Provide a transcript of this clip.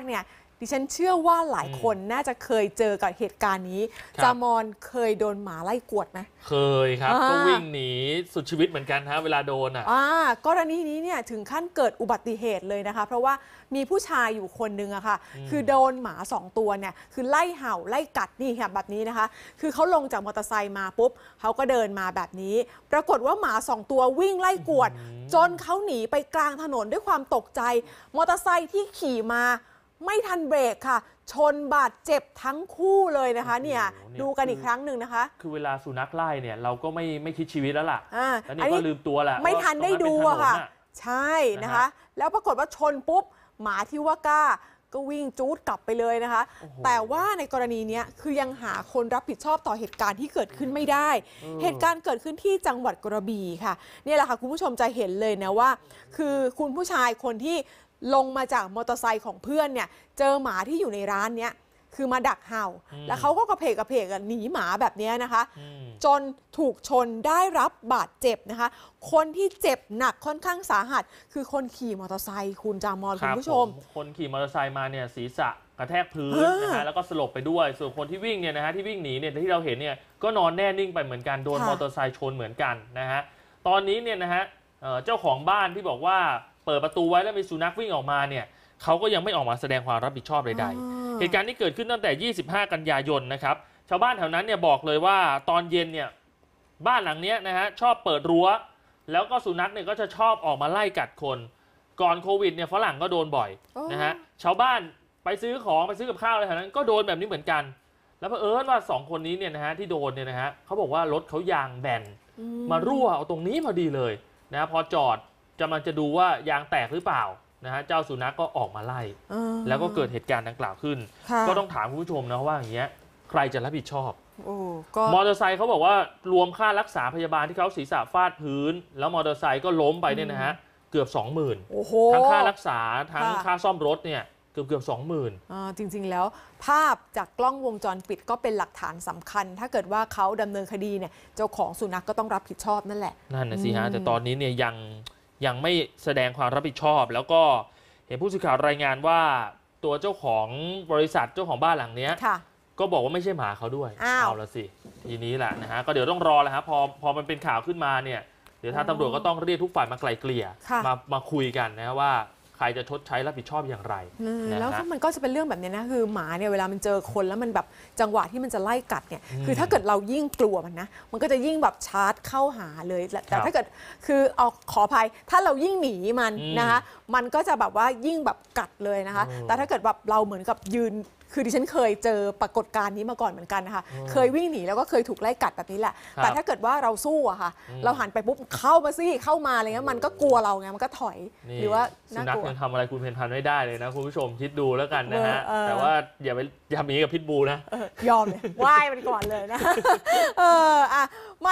กเนี่ยดิฉันเชื่อว่าหลายคนน่าจะเคยเจอกับเหตุการณ์นี้จามอนเคยโดนหมาไล่กวดไหม เคยครับ ก็วิ่งหนีสุดชีวิตเหมือนกันฮะเวลาโดนอ่ะกรณีนี้เนี่ยถึงขั้นเกิดอุบัติเหตุเลยนะคะ เพราะว่ามีผู้ชายอยู่คนนึงอะค่ะ คือโดนหมาสองตัวเนี่ยคือไล่เห่าไล่กัดนี่แบบนี้นะคะ คือเขาลงจากมอเตอร์ไซค์มาปุ๊บเขาก็เดินมาแบบนี้ ปรากฏว่าหมาสองตัววิ่งไล่กวดจนเขาหนีไปกลางถนนด้วยความตกใจ มอเตอร์ไซค์ที่ขี่มาไม่ทันเบรกค่ะ ชนบาดเจ็บทั้งคู่เลยนะคะเนี่ยดูกันอีกครั้งหนึ่งนะคะ คือเวลาสุนัขไล่เนี่ย เราก็ไม่ไม่คิดชีวิตแล้วล่ะอลอันนี้ก็ลืมตัวแหละไม่ทันได้ดูอะค่ะ ใช่นะคะ แล้วปรากฏว่าชนปุ๊บหมาที่ว่ากล้าก็วิ่งจูดกลับไปเลยนะคะ แต่ว่าในกรณีนี้คือยังหาคนรับผิดชอบต่อเหตุการณ์ที่เกิดขึ้นไม่ได้ เหตุการณ์เกิดขึ้นที่จังหวัดกระบี่ค่ะ นี่แหละค่ะ คุณผู้ชมจะเห็นเลยนะว่า คือคุณผู้ชายคนที่ลงมาจากมอเตอร์ไซค์ของเพื่อนเนี่ยเจอหมาที่อยู่ในร้านเนี้ยคือมาดักเห่าแล้วเขาก็กระเพกกระเพกหนีหมาแบบนี้นะคะ จนถูกชนได้รับบาดเจ็บนะคะ คนที่เจ็บหนักค่อนข้างสาหัส คือคนขี่มอเตอร์ไซค์คุณจามอนคุณผู้ชม คนขี่มอเตอร์ไซค์มาเนี่ยศีรษะกระแทกพื้นนะฮะแล้วก็สลบไปด้วย ส่วนคนที่วิ่งเนี่ยนะฮะที่วิ่งหนีเนี่ยที่เราเห็นเนี่ยก็นอนแน่นิ่งไปเหมือนกันโดนมอเตอร์ไซค์ชนเหมือนกันนะฮะตอนนี้เนี่ยนะฮะเจ้าของบ้านที่บอกว่าเปิดประตูไว้แล้วมีสุนัขวิ่งออกมาเนี่ยเขาก็ยังไม่ออกมาแสดงความรับผิดชอบใดๆ เหตุการณ์นี้เกิดขึ้นตั้งแต่ 25 กันยายนนะครับ ชาวบ้านแถวนั้นเนี่ยบอกเลยว่าตอนเย็นเนี่ยบ้านหลังเนี้ยนะฮะชอบเปิดรั้ว แล้วก็สุนัขเนี่ยก็จะชอบออกมาไล่กัดคน ก่อนโควิดเนี่ยฝรั่งก็โดนบ่อยนะฮะชาวบ้านไปซื้อของไปซื้อกับข้าวอะไรแถวนั้น ก็โดนแบบนี้เหมือนกัน แล้วเอิญว่า 2 คนนี้เนี่ยนะฮะที่โดนเนี่ยนะฮะเขาบอกว่ารถเขายางแบนมารั่วเอาตรงนี้พอดีเลยนะพอจอดจะมันจะดูว่ายางแตกหรือเปล่านะฮะเจ้าสุนัขกก็ออกมาไล่แล้วก็เกิดเหตุการณ์ดังกล่าวขึ้น ก็ต้องถามผู้ชมนะว่าอย่างเงี้ยใครจะรับผิดชอบมอเตอร์ไซค์เขาบอกว่ารวมค่ารักษาพยาบาลที่เขาศีรษะฟาดพื้น แล้วมอเตอร์ไซค์ก็ล้มไปเนี่ยนะฮะเกือบ 20,000ทั้งค่ารักษาทั้งค่าซ่อมรถเนี่ยเกือบเกือบสองหมื่นจริงๆแล้วภาพจากกล้องวงจรปิดก็เป็นหลักฐานสำคัญ ถ้าเกิดว่าเขาดำเนินคดีเนี่ยเจ้าของสุนัขกก็ต้องรับผิดชอบนั่นแหละนั่นนะสิฮะแต่ตอนนี้เนี่ยยังยังไม่แสดงความรับผิดชอบ แล้วก็เห็นผู้สื่อข่าวรายงานว่า ตัวเจ้าของบริษัทเจ้าของบ้านหลังเนี้ยค่ะ ก็บอกว่าไม่ใช่หมาเขาด้วยอ้าวเอาละสิทีนี้แหละนะฮะก็เดี๋ยวต้องรอแหล้วฮะพอพอมันเป็นข่าวขึ้นมาเนี่ยเดี๋ยวทางตำรวจก็ต้องเรียกทุกฝ่ายมาไกลเกลี่ยมามาคุยกันนะว่าครจะชดใช้รับผิดชอบอย่างไรนะแล้วมันก็จะเป็นเรื่องแบบนี้นะคือ หมาเนี่ยเวลามันเจอคนแล้วมันแบบจังหวะที่มันจะไล่กัดเนี่ย คือถ้าเกิดเรายิ่งกลัวมันนะ มันก็จะยิ่งแบบชาร์จเข้าหาเลย แต่ถ้าเกิดคือเอาขออภัย ถ้าเรายิ่งหนีมันนะคะ มันก็จะแบบว่ายิ่งแบบกัดเลยนะคะ แต่ถ้าเกิดแบบเราเหมือนกับยืนคือดิฉันเคยเจอปรากฏการณ์นี้มาก่อนเหมือนกันนะคะ เคยวิ่งหนีแล้วก็เคยถูกไล่กัดแบบนี้แหละ แต่ถ้าเกิดว่าเราสู้อะค่ะ เราหันไปปุ๊บเข้ามาสิ เข้ามาอะไรเงี้ยมันก็กลัวเราไง มันก็ถอย หรือว่านุนกัขยังทำอะไรคุณเพนพันไม่ได้เลยนะคุณผู้ชมคิดดูแล้วกันนะฮะ แต่ว่าอย่าไปทำอย่างนี้กับพิษบูนะ ยอมเลยไหว้มันก่อนเลยนะ เอออ่ะมา